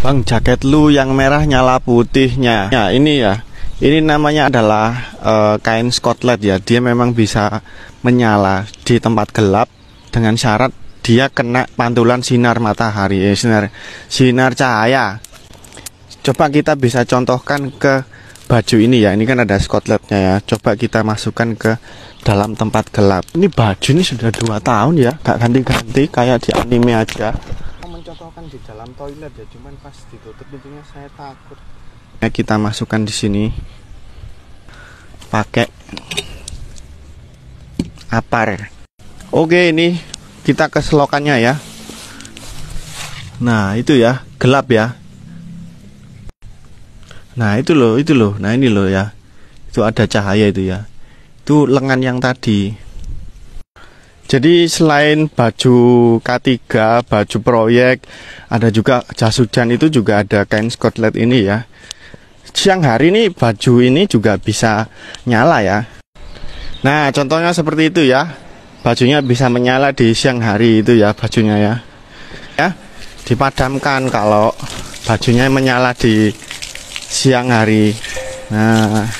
Bang jaket lu yang merah nyala putihnya. Ya ini ya. Ini namanya adalah uh, kain Scotland ya. Dia memang bisa menyala di tempat gelap dengan syarat dia kena pantulan sinar matahari, eh, sinar sinar cahaya. Coba kita bisa contohkan ke baju ini ya. Ini kan ada Scotlandnya ya. Coba kita masukkan ke dalam tempat gelap. Ini baju ini sudah dua tahun ya, gak ganti-ganti kayak di anime aja kan di dalam toilet ya cuman pas ditutup pintunya saya takut ya, kita masukkan di sini pakai apar oke ini kita ke selokannya ya nah itu ya gelap ya nah itu loh itu loh nah ini loh ya itu ada cahaya itu ya itu lengan yang tadi jadi selain baju K3, baju proyek, ada juga jas hujan itu juga ada kain skotlet ini ya. Siang hari ini baju ini juga bisa nyala ya. Nah, contohnya seperti itu ya. Bajunya bisa menyala di siang hari itu ya bajunya ya. Ya, dipadamkan kalau bajunya menyala di siang hari. Nah,